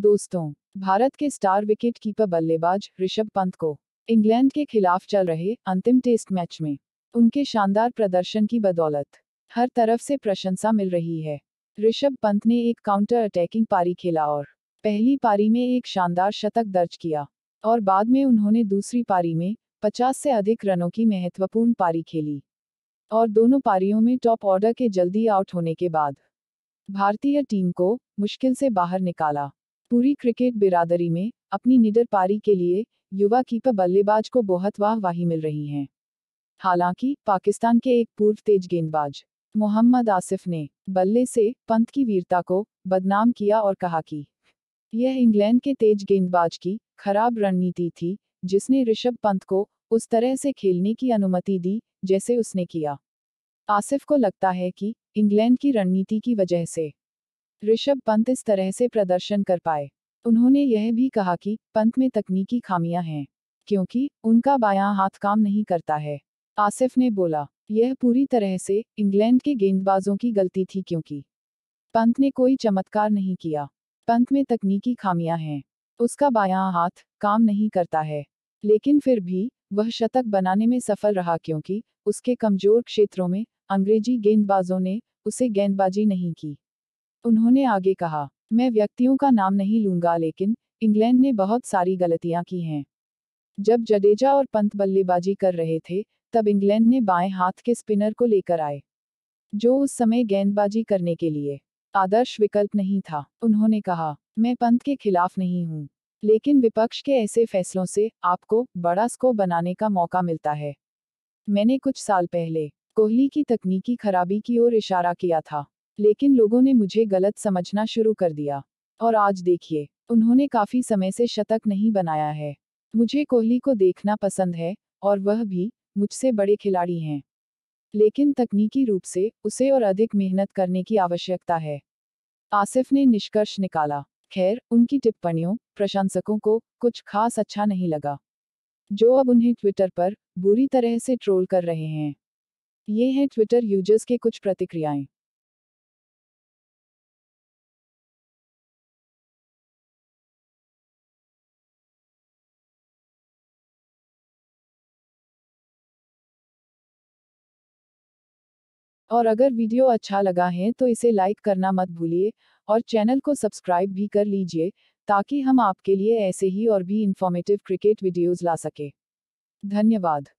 दोस्तों भारत के star wicket keeper बल्लेबाज ऋषभ पंत को इंग्लैंड के खिलाफ चल रहे अंतिम टेस्ट मैच में उनके शानदार प्रदर्शन की बदौलत हर तरफ से प्रशंसा मिल रही है ऋषभ पंत ने एक काउंटर अटैकिंग पारी खेला और पहली पारी में एक शानदार शतक दर्ज किया और बाद में उन्होंने दूसरी पारी में 50 से अधिक रनों की महत्वपूर्ण पारी खेली और दोनों पारियों में टॉप ऑर्डर के जल्दी आउट होने के बाद भारतीय टीम को मुश्किल से बाहर निकाला पूरी क्रिकेट बिरादरी में अपनी निडर पारी के लिए युवा कीपर बल्लेबाज को बहुत वाहवाही मिल रही हैं हालांकि पाकिस्तान के एक पूर्व तेज गेंदबाज मोहम्मद आसिफ ने बल्ले से पंत की वीरता को बदनाम किया और कहा कि यह इंग्लैंड के तेज गेंदबाज की खराब रणनीति थी जिसने ऋषभ पंत को उस तरह से खेलने की अनुमति दी जैसे उसने किया आसिफ को लगता है कि इंग्लैंड की रणनीति की वजह से ऋषभ पंत इस तरह से प्रदर्शन कर पाए उन्होंने यह भी कहा कि पंत में तकनीकी खामियां हैं क्योंकि उनका बायां हाथ काम नहीं करता है आसिफ ने बोला यह पूरी तरह से इंग्लैंड के गेंदबाजों की गलती थी क्योंकि पंत ने कोई चमत्कार नहीं किया पंत में तकनीकी खामियां हैं उसका बायां हाथ काम नहीं करता है लेकिन फिर भी वह शतक बनाने में सफल रहा क्योंकि उसके कमजोर क्षेत्रों में अंग्रेजी गेंदबाजों ने उसे गेंदबाजी नहीं की उन्होंने आगे कहा मैं व्यक्तियों का नाम नहीं लूंगा लेकिन इंग्लैंड ने बहुत सारी गलतियां की हैं जब जडेजा और पंत बल्लेबाजी कर रहे थे तब इंग्लैंड ने बाएं हाथ के स्पिनर को लेकर आए जो उस समय गेंदबाजी करने के लिए आदर्श विकल्प नहीं था उन्होंने कहा मैं पंत के खिलाफ नहीं हूँ लेकिन विपक्ष के ऐसे फैसलों से आपको बड़ा स्कोर बनाने का मौका मिलता है मैंने कुछ साल पहले कोहली की तकनीकी खराबी की ओर इशारा किया था लेकिन लोगों ने मुझे गलत समझना शुरू कर दिया और आज देखिए उन्होंने काफी समय से शतक नहीं बनाया है मुझे कोहली को देखना पसंद है और वह भी मुझसे बड़े खिलाड़ी हैं लेकिन तकनीकी रूप से उसे और अधिक मेहनत करने की आवश्यकता है आसिफ ने निष्कर्ष निकाला खैर उनकी टिप्पणियों प्रशंसकों को कुछ खास अच्छा नहीं लगा जो अब उन्हें ट्विटर पर बुरी तरह से ट्रोल कर रहे हैं ये हैं ट्विटर यूजर्स के कुछ प्रतिक्रियाएं और अगर वीडियो अच्छा लगा है तो इसे लाइक करना मत भूलिए और चैनल को सब्सक्राइब भी कर लीजिए ताकि हम आपके लिए ऐसे ही और भी इन्फॉर्मेटिव क्रिकेट वीडियोज़ ला सकें धन्यवाद